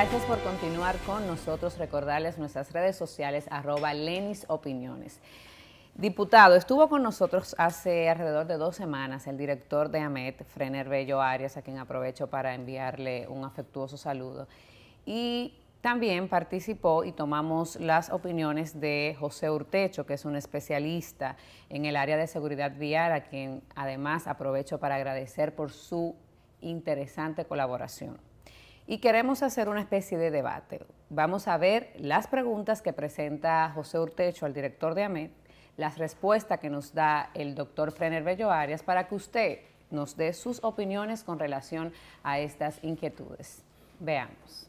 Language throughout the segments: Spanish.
Gracias por continuar con nosotros. Recordarles nuestras redes sociales, arroba Lenis Opiniones. Diputado, estuvo con nosotros hace alrededor de dos semanas el director de AMET, Frener Bello Arias, a quien aprovecho para enviarle un afectuoso saludo. Y también participó y tomamos las opiniones de José Urtecho, que es un especialista en el área de seguridad vial, a quien además aprovecho para agradecer por su interesante colaboración y queremos hacer una especie de debate. Vamos a ver las preguntas que presenta José Urtecho al director de AMED, las respuestas que nos da el doctor Frener Bello Arias para que usted nos dé sus opiniones con relación a estas inquietudes. Veamos.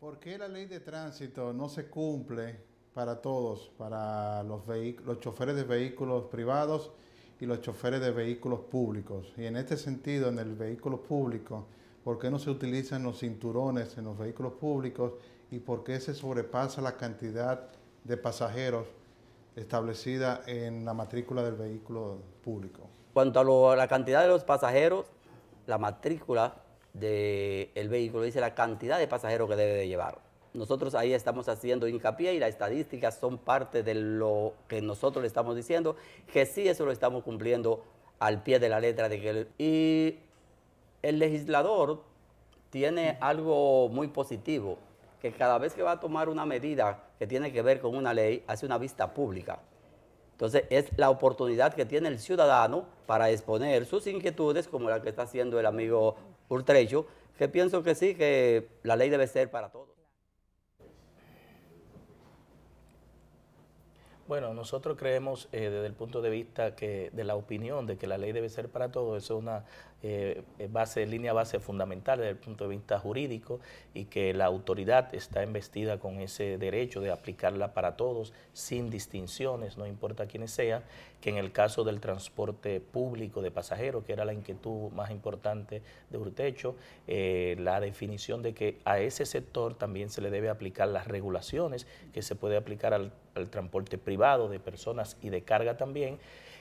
¿Por qué la ley de tránsito no se cumple para todos, para los, los choferes de vehículos privados y los choferes de vehículos públicos? Y en este sentido, en el vehículo público, por qué no se utilizan los cinturones en los vehículos públicos y por qué se sobrepasa la cantidad de pasajeros establecida en la matrícula del vehículo público. Cuanto a la cantidad de los pasajeros, la matrícula del vehículo dice la cantidad de pasajeros que debe de llevar. Nosotros ahí estamos haciendo hincapié y las estadísticas son parte de lo que nosotros le estamos diciendo, que sí eso lo estamos cumpliendo al pie de la letra de que... Y el legislador tiene algo muy positivo, que cada vez que va a tomar una medida que tiene que ver con una ley, hace una vista pública. Entonces, es la oportunidad que tiene el ciudadano para exponer sus inquietudes, como la que está haciendo el amigo Urtrecho, que pienso que sí, que la ley debe ser para todos. Bueno, nosotros creemos eh, desde el punto de vista que, de la opinión de que la ley debe ser para todos, eso es una eh, eh, base, línea base fundamental desde el punto de vista jurídico y que la autoridad está investida con ese derecho de aplicarla para todos sin distinciones, no importa quiénes sea que en el caso del transporte público de pasajeros, que era la inquietud más importante de Urtecho, eh, la definición de que a ese sector también se le debe aplicar las regulaciones que se puede aplicar al transporte privado de personas y de carga también.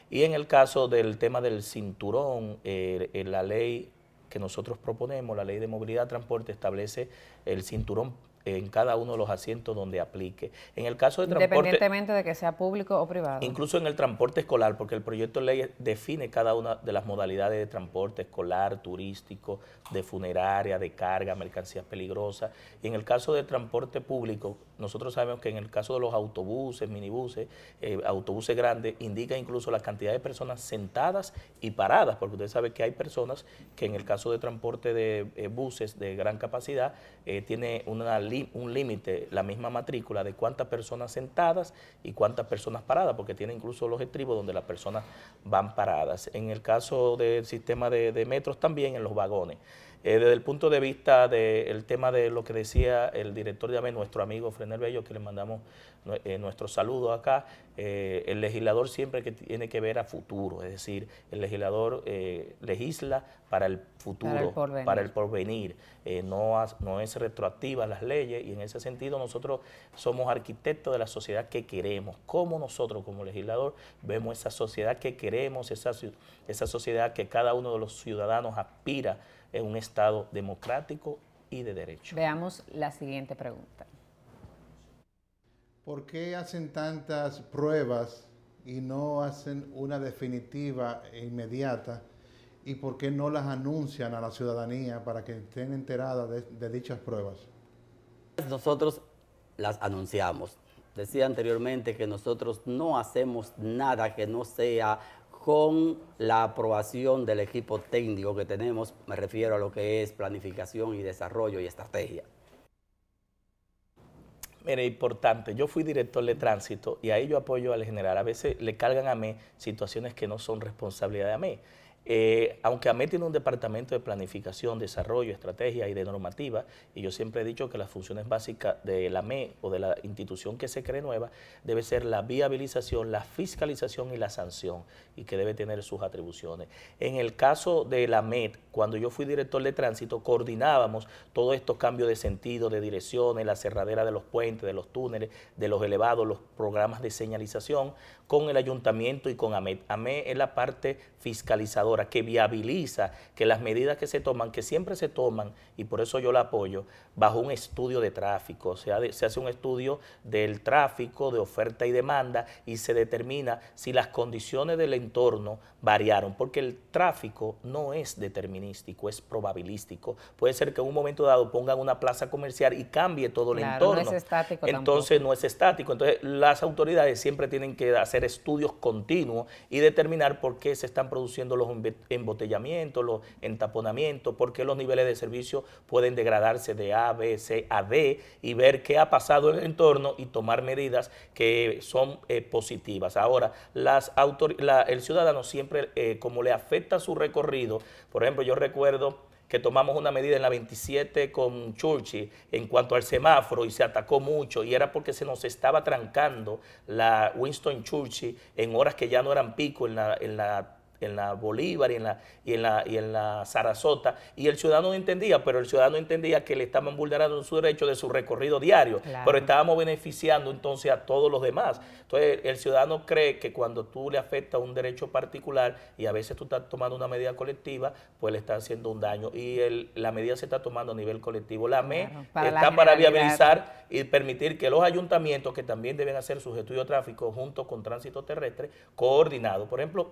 Y en el caso del tema del cinturón, eh, eh, la ley que nosotros proponemos, la ley de movilidad transporte, establece el cinturón en cada uno de los asientos donde aplique. En el caso de transporte... Independientemente de que sea público o privado. Incluso en el transporte escolar, porque el proyecto de ley define cada una de las modalidades de transporte escolar, turístico, de funeraria, de carga, mercancías peligrosas. Y en el caso de transporte público, nosotros sabemos que en el caso de los autobuses, minibuses, eh, autobuses grandes, indica incluso la cantidad de personas sentadas y paradas, porque usted sabe que hay personas que en el caso de transporte de eh, buses de gran capacidad eh, tiene una línea un límite, la misma matrícula, de cuántas personas sentadas y cuántas personas paradas, porque tiene incluso los estribos donde las personas van paradas. En el caso del sistema de, de metros también, en los vagones. Eh, desde el punto de vista del tema de lo que decía el director de AME, nuestro amigo Frenel Bello, que le mandamos eh, nuestro saludo acá, eh, el legislador siempre que tiene que ver a futuro, es decir, el legislador legisla para el futuro, para el porvenir, no, no es retroactiva las leyes y en ese sentido nosotros somos arquitectos de la sociedad que queremos, cómo nosotros como legislador vemos esa sociedad que queremos, esa, esa sociedad que cada uno de los ciudadanos aspira en un Estado democrático y de derecho. Veamos la siguiente pregunta. ¿Por qué hacen tantas pruebas y no hacen una definitiva e inmediata? ¿Y por qué no las anuncian a la ciudadanía para que estén enteradas de, de dichas pruebas? Nosotros las anunciamos. Decía anteriormente que nosotros no hacemos nada que no sea con la aprobación del equipo técnico que tenemos, me refiero a lo que es planificación y desarrollo y estrategia. Mire, importante, yo fui director de tránsito y ahí yo apoyo al general. A veces le cargan a mí situaciones que no son responsabilidad de mí. Eh, aunque AMET tiene un departamento de planificación, desarrollo, estrategia y de normativa, y yo siempre he dicho que las funciones básicas de la AME o de la institución que se cree nueva debe ser la viabilización, la fiscalización y la sanción, y que debe tener sus atribuciones. En el caso de la AMET, cuando yo fui director de tránsito, coordinábamos todos estos cambios de sentido, de direcciones, la cerradera de los puentes, de los túneles, de los elevados, los programas de señalización, con el ayuntamiento y con AMET. AMET es la parte fiscalizadora que viabiliza que las medidas que se toman, que siempre se toman, y por eso yo la apoyo, bajo un estudio de tráfico. O sea, se hace un estudio del tráfico, de oferta y demanda, y se determina si las condiciones del entorno variaron, porque el tráfico no es determinístico, es probabilístico. Puede ser que en un momento dado pongan una plaza comercial y cambie todo el entorno. No es estático. Entonces no es estático. Entonces las autoridades siempre tienen que hacer estudios continuos y determinar por qué se están produciendo los embotellamiento, los entaponamientos, porque los niveles de servicio pueden degradarse de A, B, C a D y ver qué ha pasado en el entorno y tomar medidas que son eh, positivas. Ahora, las el ciudadano siempre, eh, como le afecta su recorrido, por ejemplo, yo recuerdo que tomamos una medida en la 27 con Churchill en cuanto al semáforo y se atacó mucho y era porque se nos estaba trancando la Winston Churchill en horas que ya no eran pico en la en la Bolívar y en la, y en la, y en la Sarasota, y el ciudadano no entendía, pero el ciudadano entendía que le estaban vulnerando su derecho de su recorrido diario, pero estábamos beneficiando entonces a todos los demás. Entonces, el ciudadano cree que cuando tú le afectas un derecho particular y a veces tú estás tomando una medida colectiva, pues le está haciendo un daño. Y la medida se está tomando a nivel colectivo. La ME está para viabilizar y permitir que los ayuntamientos, que también deben hacer su estudio de tráfico junto con tránsito terrestre, coordinado. Por ejemplo,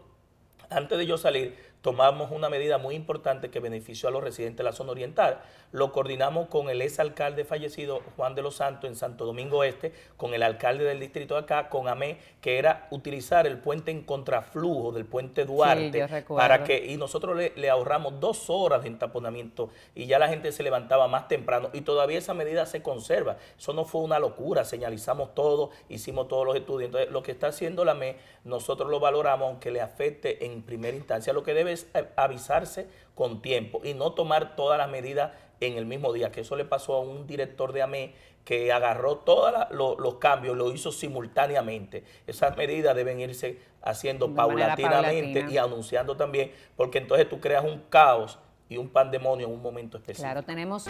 antes de yo salir, tomamos una medida muy importante que benefició a los residentes de la zona oriental. Lo coordinamos con el exalcalde fallecido Juan de los Santos en Santo Domingo Este, con el alcalde del distrito de acá, con AME, que era utilizar el puente en contraflujo del puente Duarte para que, y nosotros le, ahorramos dos horas de entaponamiento y ya la gente se levantaba más temprano y todavía esa medida se conserva. Eso no fue una locura, señalizamos todo, hicimos todos los estudios. Entonces, lo que está haciendo la AME, nosotros lo valoramos, aunque le afecte en primera instancia. Lo que debe es eh, avisarse con tiempo y no tomar todas las medidas en el mismo día, que eso le pasó a un director de AME que agarró todos los cambios, lo hizo simultáneamente. Esas medidas deben irse haciendo paulatinamente y anunciando también, porque entonces tú creas un caos y un pandemonio en un momento especial. Claro, tenemos...